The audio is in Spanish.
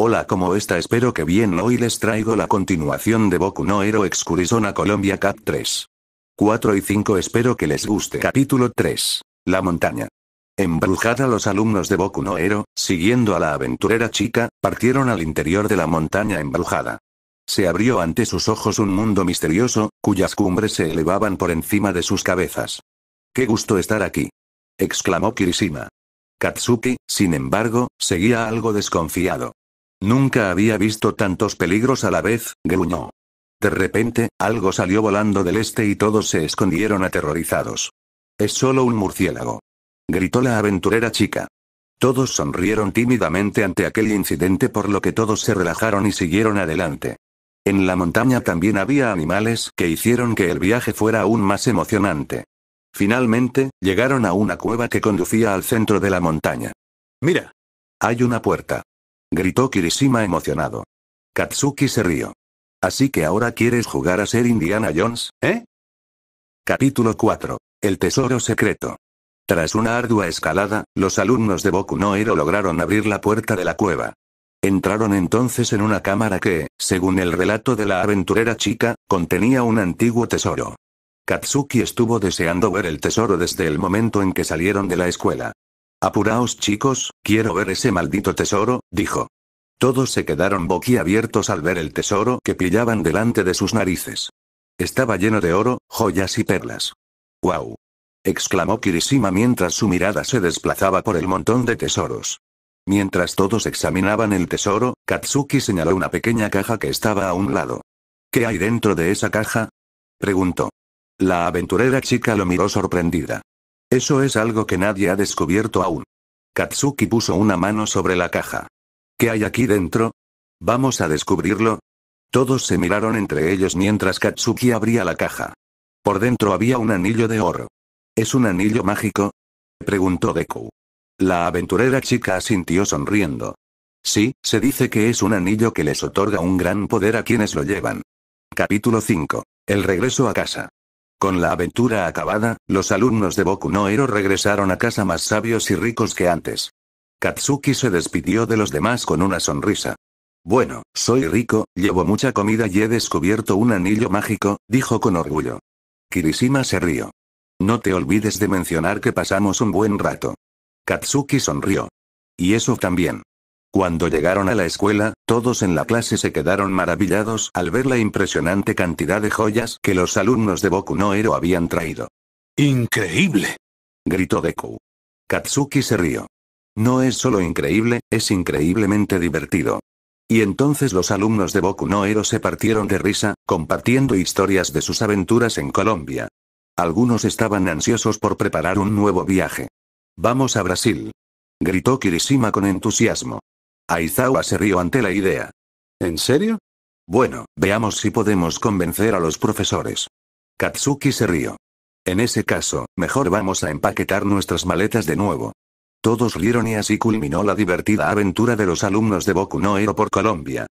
Hola, ¿cómo está? Espero que bien. Hoy les traigo la continuación de Boku no Hero Excursion Colombia Cap 3. 4 y 5 espero que les guste. Capítulo 3. La montaña. Embrujada los alumnos de Boku no Hero, siguiendo a la aventurera chica, partieron al interior de la montaña embrujada. Se abrió ante sus ojos un mundo misterioso, cuyas cumbres se elevaban por encima de sus cabezas. ¡Qué gusto estar aquí! exclamó Kirishima. Katsuki, sin embargo, seguía algo desconfiado. Nunca había visto tantos peligros a la vez, gruñó. De repente, algo salió volando del este y todos se escondieron aterrorizados. Es solo un murciélago. Gritó la aventurera chica. Todos sonrieron tímidamente ante aquel incidente por lo que todos se relajaron y siguieron adelante. En la montaña también había animales que hicieron que el viaje fuera aún más emocionante. Finalmente, llegaron a una cueva que conducía al centro de la montaña. Mira. Hay una puerta gritó Kirishima emocionado. Katsuki se rió. Así que ahora quieres jugar a ser Indiana Jones, ¿eh? Capítulo 4. El tesoro secreto. Tras una ardua escalada, los alumnos de Boku no Hero lograron abrir la puerta de la cueva. Entraron entonces en una cámara que, según el relato de la aventurera chica, contenía un antiguo tesoro. Katsuki estuvo deseando ver el tesoro desde el momento en que salieron de la escuela. Apuraos chicos, quiero ver ese maldito tesoro, dijo. Todos se quedaron boquiabiertos al ver el tesoro que pillaban delante de sus narices. Estaba lleno de oro, joyas y perlas. ¡Guau! exclamó Kirishima mientras su mirada se desplazaba por el montón de tesoros. Mientras todos examinaban el tesoro, Katsuki señaló una pequeña caja que estaba a un lado. ¿Qué hay dentro de esa caja? preguntó. La aventurera chica lo miró sorprendida. Eso es algo que nadie ha descubierto aún. Katsuki puso una mano sobre la caja. ¿Qué hay aquí dentro? ¿Vamos a descubrirlo? Todos se miraron entre ellos mientras Katsuki abría la caja. Por dentro había un anillo de oro. ¿Es un anillo mágico? preguntó Deku. La aventurera chica asintió sonriendo. Sí, se dice que es un anillo que les otorga un gran poder a quienes lo llevan. Capítulo 5. El regreso a casa. Con la aventura acabada, los alumnos de Boku no Hero regresaron a casa más sabios y ricos que antes. Katsuki se despidió de los demás con una sonrisa. Bueno, soy rico, llevo mucha comida y he descubierto un anillo mágico, dijo con orgullo. Kirishima se rió. No te olvides de mencionar que pasamos un buen rato. Katsuki sonrió. Y eso también. Cuando llegaron a la escuela, todos en la clase se quedaron maravillados al ver la impresionante cantidad de joyas que los alumnos de Boku no Ero habían traído. ¡Increíble! gritó Deku. Katsuki se rió. No es solo increíble, es increíblemente divertido. Y entonces los alumnos de Boku no Ero se partieron de risa, compartiendo historias de sus aventuras en Colombia. Algunos estaban ansiosos por preparar un nuevo viaje. Vamos a Brasil. Gritó Kirishima con entusiasmo. Aizawa se rió ante la idea. ¿En serio? Bueno, veamos si podemos convencer a los profesores. Katsuki se rió. En ese caso, mejor vamos a empaquetar nuestras maletas de nuevo. Todos rieron y así culminó la divertida aventura de los alumnos de Boku no Hero por Colombia.